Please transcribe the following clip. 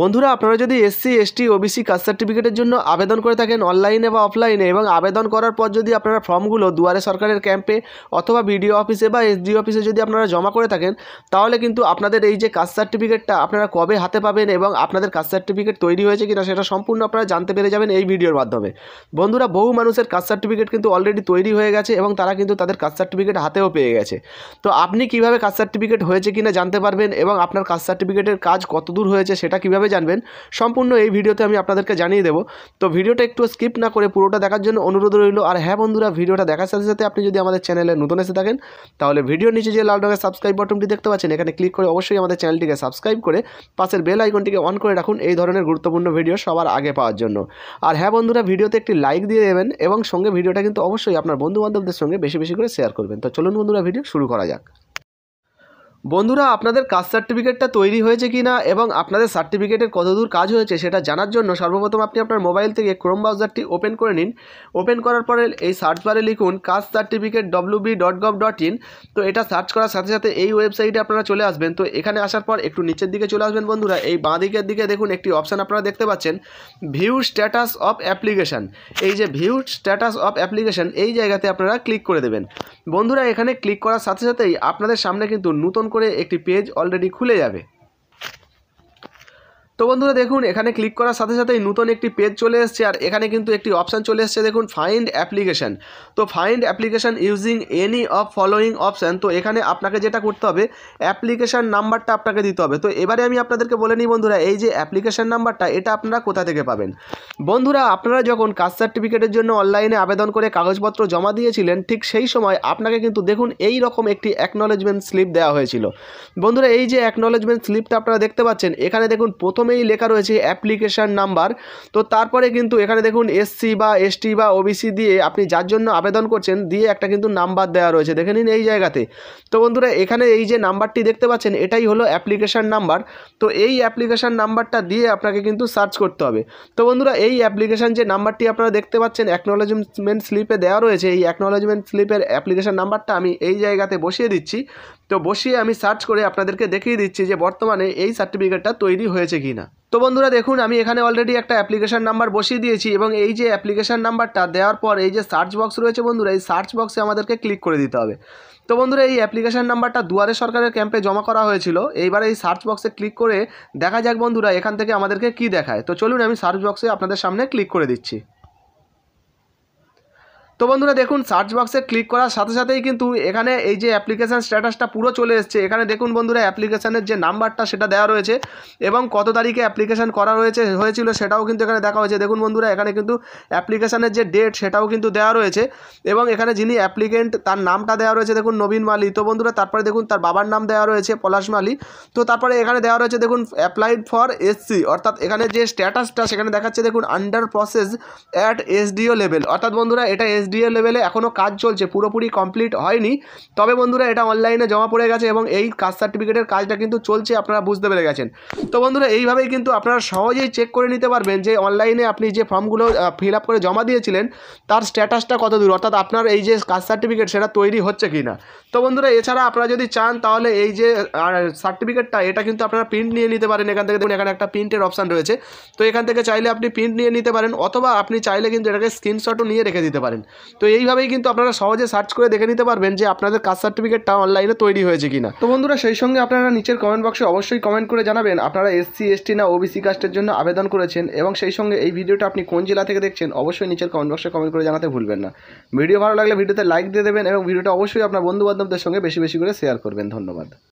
বন্ধুরা আপনারা যদি এসসি এসটি ওবিসি কাস্ট সার্টিফিকেটের জন্য আবেদন করে থাকেন অনলাইনে বা অফলাইনে এবং আবেদন করার পর যদি আপনারা ফর্মগুলো দুয়ারে সরকারের ক্যাম্পে অথবা বিডিও অফিসে বা এসডিও অফিসে যদি আপনারা জমা করে থাকেন তাহলে কিন্তু আপনাদের এই যে কাস্ট সার্টিফিকেটটা আপনারা কবে হাতে পাবেন এবং আপনাদের কাস্ট সার্টিফিকেট তৈরি হয়েছে কিনা সেটা সম্পূর্ণ আপনারা জানতে পেরে যাবেন এই ভিডিওর মাধ্যমে বন্ধুরা বহু মানুষের কাস্ট সার্টিফিকেট কিন্তু অলরেডি তৈরি হয়ে গেছে এবং তারা কিন্তু তাদের কাস্ট সার্টিফিকেট হাতেও পেয়ে গেছে তো আপনি কিভাবে কাস্ট সার্টিফিকেট হয়েছে কিনা জানতে পারবেন এবং আপনার কাস্ট সার্টিফিকেটের কাজ কতদূর হয়েছে সেটা কীভাবে কীভাবে জানবেন সম্পূর্ণ এই ভিডিওতে আমি আপনাদেরকে জানিয়ে দেবো তো ভিডিওটা একটু স্কিপ না করে পুরোটা দেখার জন্য অনুরোধ রইল আর হ্যাঁ বন্ধুরা ভিডিওটা দেখার সাথে সাথে আপনি যদি আমাদের চ্যানেলে নতুন এসে থাকেন তাহলে ভিডিও নিচে যে লাল রঙের সাবস্ক্রাইব বাটনটি দেখতে পাচ্ছেন এখানে ক্লিক করে অবশ্যই আমাদের চ্যানেলটিকে সাবস্ক্রাইব করে পাশের বেল আইকনটিকে অন করে রাখুন এই ধরনের গুরুত্বপূর্ণ ভিডিও সবার আগে পাওয়ার জন্য আর হ্যাঁ বন্ধুরা ভিডিওতে একটি লাইক দিয়ে দেবেন এবং সঙ্গে ভিডিওটা কিন্তু অবশ্যই আপনার বন্ধু বান্ধবদের সঙ্গে বেশি বেশি করে শেয়ার করবেন তো চলুন বন্ধুরা ভিডিও শুরু করা যাক বন্ধুরা আপনাদের কাস্ট সার্টিফিকেটটা তৈরি হয়েছে কি না এবং আপনাদের সার্টিফিকেটের কতদূর কাজ হয়েছে সেটা জানার জন্য সর্বপ্রথম আপনি আপনার মোবাইল থেকে ক্রোম ব্রাউজারটি ওপেন করে নিন ওপেন করার পরে এই সার্চ বারে লিখুন caste certificate W B dot gov dot in তো এটা সার্চ করার সাথে সাথে এই ওয়েবসাইটে আপনারা চলে আসবেন তো এখানে আসার পর একটু নিচের দিকে চলে আসবেন বন্ধুরা এই বাঁ দিকের দিকে দেখুন একটি অপশান আপনারা দেখতে পাচ্ছেন ভিউ স্ট্যাটাস অফ অ্যাপ্লিকেশান এই যে ভিউ স্ট্যাটাস অফ অ্যাপ্লিকেশান এই জায়গাতে আপনারা ক্লিক করে দেবেন বন্ধুরা এখানে ক্লিক করার সাথে সাথেই আপনাদের সামনে কিন্তু নতুন করে একটি পেজ অলরেডি খুলে যাবে তো বন্ধুরা দেখুন এখানে ক্লিক করার সাথে সাথেই নতুন একটি পেজ চলে এসছে আর এখানে কিন্তু একটি অপশান চলে এসছে দেখুন ফাইন্ড অ্যাপ্লিকেশান তো find application using any of following option তো এখানে আপনাকে যেটা করতে হবে অ্যাপ্লিকেশান নাম্বারটা আপনাকে দিতে হবে তো এবারে আমি আপনাদেরকে বলে নিই বন্ধুরা এই যে অ্যাপ্লিকেশান নাম্বারটা এটা আপনারা কোথা থেকে পাবেন বন্ধুরা আপনারা যখন কাস্ট সার্টিফিকেটের জন্য অনলাইনে আবেদন করে কাগজপত্র জমা দিয়েছিলেন ঠিক সেই সময় আপনাকে কিন্তু দেখুন এই রকম একটি অ্যাকনলেজমেন্ট স্লিপ দেওয়া হয়েছিল বন্ধুরা এই যে অ্যাকনলেজমেন্ট স্লিপটা আপনারা দেখতে পাচ্ছেন এখানে দেখুন প্রথম প্রথমেই লেখা রয়েছে অ্যাপ্লিকেশান নাম্বার তো তারপরে কিন্তু এখানে দেখুন এসসি বা এসটি বা ওবিসি দিয়ে আপনি যার জন্য আবেদন করছেন দিয়ে একটা কিন্তু নাম্বার দেওয়া রয়েছে দেখে নিন এই জায়গাতে তো বন্ধুরা এখানে এই যে নাম্বারটি দেখতে পাচ্ছেন এটাই হলো অ্যাপ্লিকেশান নাম্বার তো এই অ্যাপ্লিকেশান নাম্বারটা দিয়ে আপনাকে কিন্তু সার্চ করতে হবে তো বন্ধুরা এই অ্যাপ্লিকেশান যে নাম্বারটি আপনারা দেখতে পাচ্ছেন অ্যাকনোলজমেন্ট স্লিপে দেওয়া রয়েছে এই অ্যাকনোলজমেন্ট স্লিপের অ্যাপ্লিকেশান নাম্বারটা আমি এই জায়গাতে বসিয়ে দিচ্ছি তো বসিয়ে আমি সার্চ করে আপনাদেরকে দেখিয়ে দিচ্ছি যে বর্তমানে এই সার্টিফিকেটটা তৈরি হয়েছে কি না তো বন্ধুরা দেখুন আমি এখানে অলরেডি একটা অ্যাপ্লিকেশান নাম্বার বসিয়ে দিয়েছি এবং এই যে অ্যাপ্লিকেশান নাম্বারটা দেওয়ার পর এই যে সার্চ বক্স রয়েছে বন্ধুরা এই সার্চ বক্সে আমাদেরকে ক্লিক করে দিতে হবে তো বন্ধুরা এই অ্যাপ্লিকেশান নাম্বারটা দুয়ারে সরকারের ক্যাম্পে জমা করা হয়েছিল এইবার এই সার্চ বক্সে ক্লিক করে দেখা যাক বন্ধুরা এখান থেকে আমাদেরকে কি দেখায় তো চলুন আমি সার্চ বক্সে আপনাদের সামনে ক্লিক করে দিচ্ছি তো বন্ধুরা দেখুন সার্চ বক্সে ক্লিক করার সাথে সাথেই কিন্তু এখানে এই যে অ্যাপ্লিকেশান স্ট্যাটাসটা পুরো চলে এসছে এখানে দেখুন বন্ধুরা অ্যাপ্লিকেশানের যে নাম্বারটা সেটা দেওয়া রয়েছে এবং কত তারিখে অ্যাপ্লিকেশান করা রয়েছে হয়েছিল সেটাও কিন্তু এখানে দেখা হয়েছে দেখুন বন্ধুরা এখানে কিন্তু অ্যাপ্লিকেশানের যে ডেট সেটাও কিন্তু দেওয়া রয়েছে এবং এখানে যিনি অ্যাপ্লিকেন্ট তার নামটা দেওয়া রয়েছে দেখুন নবীন মালি তো বন্ধুরা তারপরে দেখুন তার বাবার নাম দেওয়া রয়েছে পলাশ মালি তো তারপরে এখানে দেওয়া রয়েছে দেখুন অ্যাপ্লাইড ফর এসসি অর্থাৎ এখানে যে স্ট্যাটাসটা সেখানে দেখাচ্ছে দেখুন under process at SDO level অর্থাৎ বন্ধুরা এটা এস এসডিএ লেভেলে এখনও কাজ চলছে পুরোপুরি কমপ্লিট হয়নি তবে বন্ধুরা এটা অনলাইনে জমা পড়ে গেছে এবং এই কাস্ট সার্টিফিকেটের কাজটা কিন্তু চলছে আপনারা বুঝতে পেরে গেছেন তো বন্ধুরা এইভাবেই কিন্তু আপনারা সহজেই চেক করে নিতে পারবেন যে অনলাইনে আপনি যে ফর্মগুলো ফিল আপ করে জমা দিয়েছিলেন তার স্ট্যাটাসটা কত দূর অর্থাৎ আপনার এই যে কাস্ট সার্টিফিকেট সেটা তৈরি হচ্ছে কি না তো বন্ধুরা এছাড়া আপনারা যদি চান তাহলে এই যে সার্টিফিকেটটা এটা কিন্তু আপনারা প্রিন্ট নিয়ে নিতে পারেন এখান থেকে দেখুন এখানে একটা প্রিন্টের অপশান রয়েছে তো এখান থেকে চাইলে আপনি প্রিন্ট নিয়ে নিতে পারেন অথবা আপনি চাইলে কিন্তু এটাকে স্ক্রিনশটও নিয়ে রেখে দিতে পারেন তো এইভাবেই কিন্তু আপনারা সহজে সার্চ করে দেখে নিতে পারবেন যে আপনাদের কাস্ট সার্টিফিকেটটা অনলাইনে তৈরি হয়েছে কিনা তো বন্ধুরা সেই সঙ্গে আপনারা নিচের কমেন্ট বক্সে অবশ্যই কমেন্ট করে জানাবেন আপনারা এসসি এসটি না ওবিসি কাস্টের জন্য আবেদন করেছেন এবং সেই সঙ্গে এই ভিডিওটা আপনি কোন জেলা থেকে দেখছেন অবশ্যই নিচের কমেন্ট বক্সে কমেন্ট করে জানাতে ভুলবেন না ভিডিও ভালো লাগলে ভিডিওতে লাইক দিয়ে দেবেন এবং ভিডিওটা অবশ্যই আপনার বন্ধু বান্ধবদের সঙ্গে বেশি বেশি করে শেয়ার করবেন ধন্যবাদ